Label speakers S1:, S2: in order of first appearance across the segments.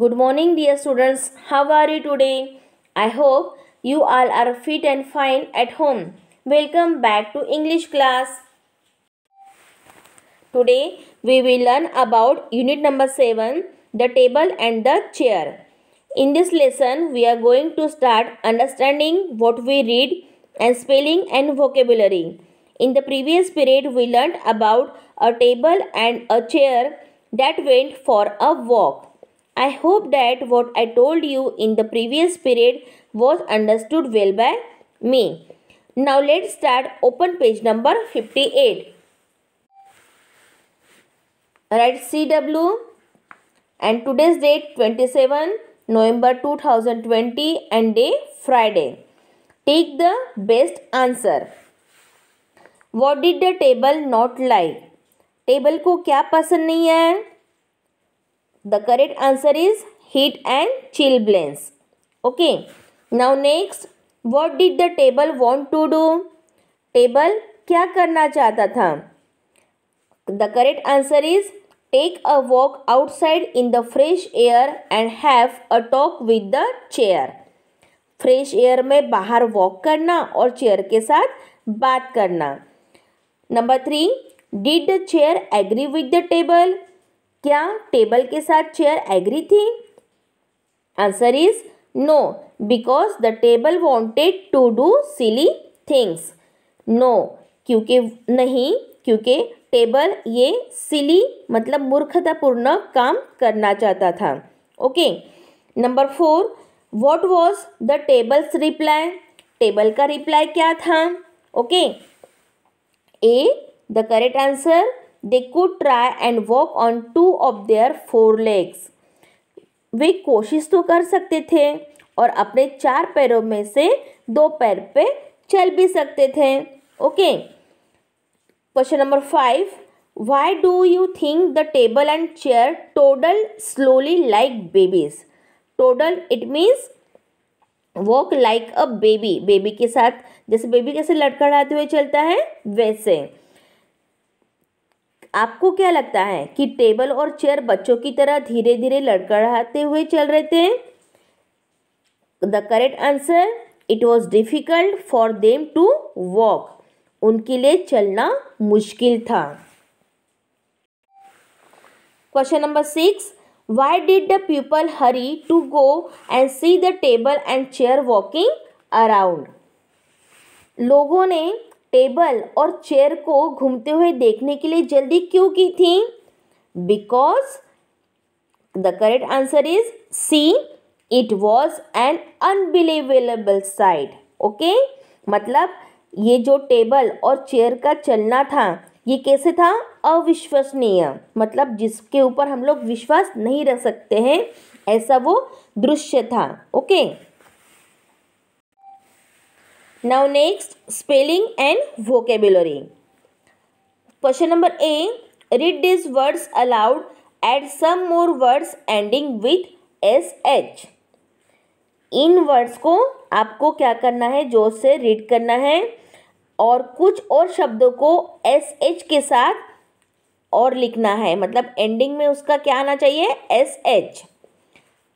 S1: Good morning dear students. How are you today? I hope you all are fit and fine at home. Welcome back to English class. Today we will learn about unit number 7 the table and the chair. In this lesson we are going to start understanding what we read and spelling and vocabulary. In the previous period we learned about a table and a chair that went for a walk. I hope that what I told you in the previous period was understood well by me. Now let's start open page number 58. Write CW and today's date 27 November 2020 and day Friday. Take the best answer. What did the table not like? Table ko kya पसंद nahi hai? The correct answer is heat and chilblains. Okay. Now next, what did the table want to do? Table क्या करना चाहता था the correct answer is take a walk outside in the fresh air and have a talk with the chair fresh air में बाहर walk करना और chair के साथ बात करना number three did the chair agree with the table क्या table के साथ चेयर एग्री थी answer is no because the table wanted to do silly things no क्योंकि नहीं क्योंकि टेबल ये सिली मतलब मूर्खतापूर्ण काम करना चाहता था okay number four what was the tables reply table का रिप्लाई क्या था okay a the correct answer they could try and walk on two of their four legs वे कोशिश तो कर सकते थे और अपने चार पैरों में से दो पैर पे चल भी सकते थे okay question number five why do you think the table and chair toddle slowly like babies toddle it means walk like a baby baby के साथ जैसे बेबी कैसे लटकड़ाते हुए चलता है वैसे आपको क्या लगता है कि टेबल और चेयर बच्चों की तरह धीरे धीरे लड़कड़ाते हुए चल रहे थे the correct answer it was difficult for them to walk उनके लिए चलना मुश्किल था question number six why did the people hurry to go and see the table and chair walking around लोगों ने टेबल और चेयर को घूमते हुए देखने के लिए जल्दी क्यों की थी because the correct answer is C it was an unbelievable sight okay मतलब ये जो टेबल और चेयर का चलना था ये कैसे था अविश्वसनीय मतलब जिसके ऊपर हम लोग विश्वास नहीं रख सकते हैं ऐसा वो दृश्य था okay okay? now next spelling and vocabulary question number a read these words aloud add some more words ending with sh इन वर्ड्स को आपको क्या करना है जोर से रीड करना है और कुछ और शब्दों को एस एच के साथ और लिखना है मतलब एंडिंग में उसका क्या आना चाहिए S H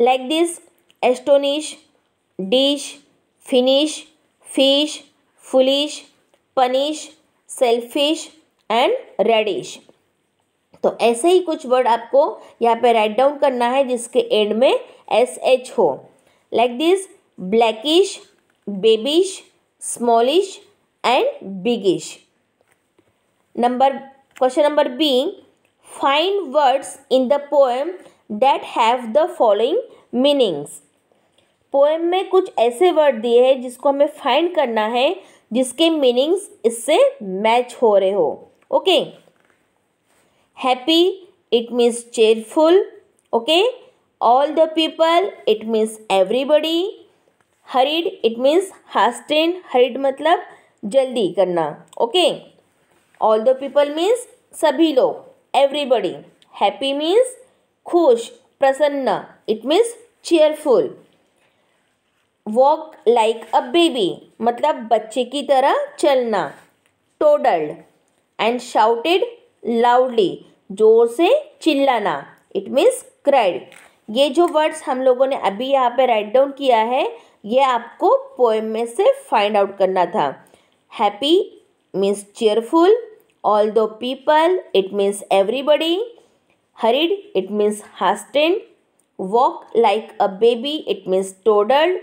S1: like this astonish dish finish fish foolish punish selfish and reddish तो ऐसे ही कुछ वर्ड आपको यहाँ पे राइट डाउन करना है जिसके एंड में एस एच हो like this blackish babyish smallish and biggish number question number B find words in the poem that have the following meanings poem में कुछ ऐसे वर्ड दिए हैं जिसको हमें फाइंड करना है जिसके मीनिंग्स इससे मैच हो रहे हो okay happy it means cheerful okay all the people it means everybody hurried it means hasten hurried मतलब जल्दी करना okay all the people means सभी लोग एवरीबडी हैप्पी मीन्स खुश प्रसन्न it means cheerful walk like a baby मतलब बच्चे की तरह चलना टोडल्ड एंड शाउटेड लाउडली जोर से चिल्लाना इट मीन्स क्राइड ये जो वर्ड्स हम लोगों ने अभी यहाँ पे राइट डाउन किया है ये आपको पोएम में से फाइंड आउट करना था happy means cheerful all the people it means everybody hurried it means hastened walk like a baby it means toddled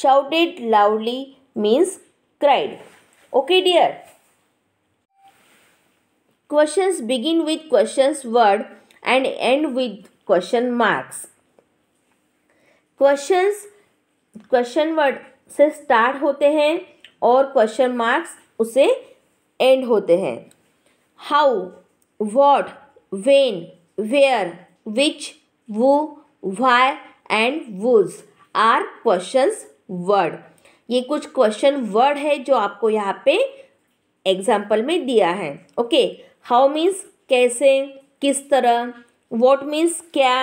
S1: shouted loudly means cried. Okay, dear. Questions begin with questions word and end with question marks. Questions question word से start होते हैं और question marks उसे end होते हैं how what when where which who why and whose are questions word ये कुछ question word है जो आपको यहाँ पे एग्जाम्पल में दिया है ओके हाउ मीन्स कैसे किस तरह वॉट मीन्स क्या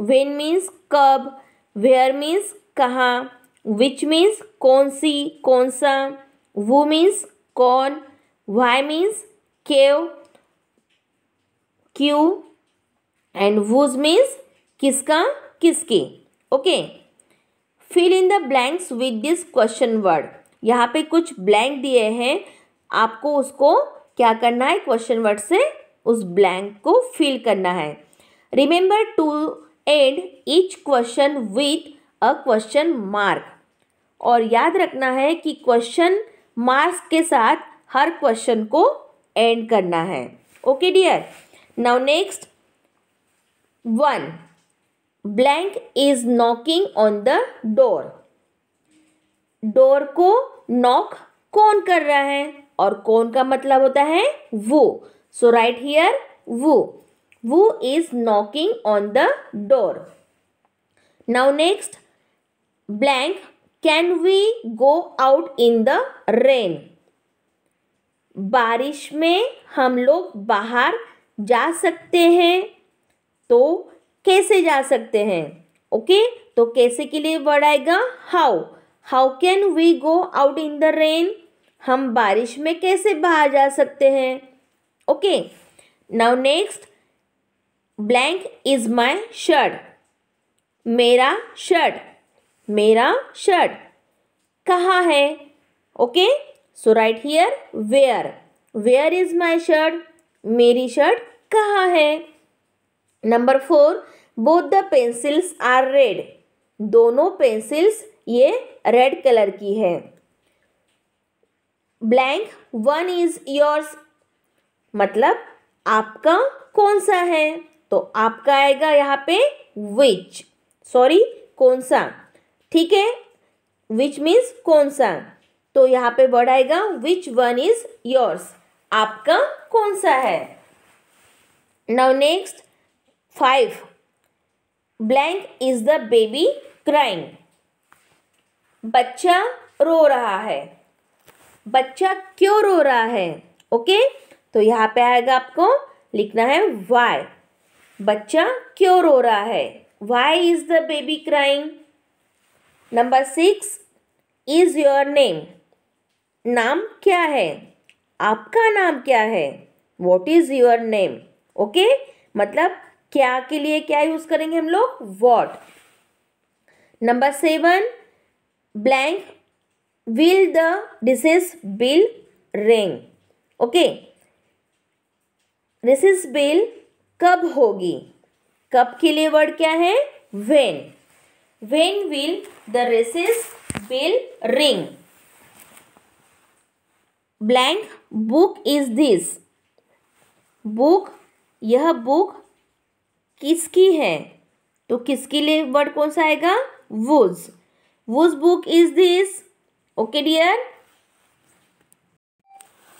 S1: वेन मीन्स कब वेयर मीन्स कहाँ विच मीन्स कौन सी कौन सा वो मीन्स कौन वाई मीन्स केव क्यू एंड वूज मीन्स किसका किसकी okay okay. Fill in the blanks with this question word यहाँ पे कुछ ब्लैंक दिए हैं आपको उसको क्या करना है क्वेश्चन वर्ड से उस ब्लैंक को फिल करना है remember to end each question with a question mark और याद रखना है कि क्वेश्चन मार्क्स के साथ हर क्वेश्चन को एंड करना है okay dear now next one blank is knocking on the door door को नॉक कौन कर रहा है और कौन का मतलब होता है वो सो right here who who is knocking on the door now next blank can we go out in the rain बारिश में हम लोग बाहर जा सकते हैं तो कैसे जा सकते हैं ओके तो कैसे के लिए वर्ड आएगा how how can we go out in the rain हम बारिश में कैसे बाहर जा सकते हैं okay now next blank is my shirt मेरा शर्ट मेरा शर्ट कहाँ है okay so right here where where is my shirt मेरी शर्ट कहाँ है number four both the pencils are red दोनों पेंसिल्स ये रेड कलर की है ब्लैंक वन इज योर्स मतलब आपका कौन सा है तो आपका आएगा यहाँ पे विच सॉरी कौन सा ठीक है विच मीन्स कौन सा तो यहाँ पे वर्ड आएगा विच वन इज योर्स आपका कौन सा है now next five blank is the baby crying बच्चा रो रहा है बच्चा क्यों रो रहा है ओके तो यहाँ पे आएगा आपको लिखना है वाई बच्चा क्यों रो रहा है why is the baby crying number six is your name नाम क्या है आपका नाम क्या है what is your name okay मतलब क्या के लिए क्या यूज करेंगे हम लोग what number seven blank the this is bell ring okay is bell कब होगी कब के लिए वर्ड क्या है when when will the recess bell ring blank book is this book यह बुक किसकी है तो किसके लिए वर्ड कौन सा आएगा whose whose book is this okay dear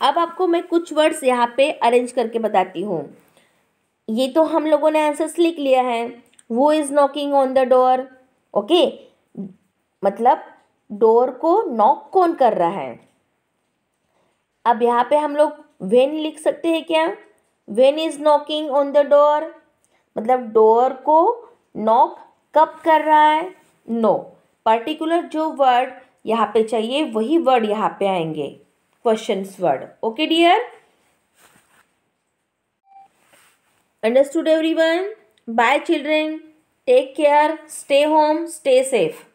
S1: अब आपको मैं कुछ वर्ड्स यहाँ पे अरेंज करके बताती हूँ ये तो हम लोगों ने आंसर्स लिख लिया है who is knocking on the door okay मतलब डोर को नॉक कौन कर रहा है अब यहाँ पे हम लोग वेन लिख सकते हैं क्या when is knocking on the door मतलब डोर को नॉक कब कर रहा है नो पर्टिकुलर जो वर्ड यहाँ पे चाहिए वही वर्ड यहाँ पे आएंगे question word okay dear everyone bye children take care stay home stay safe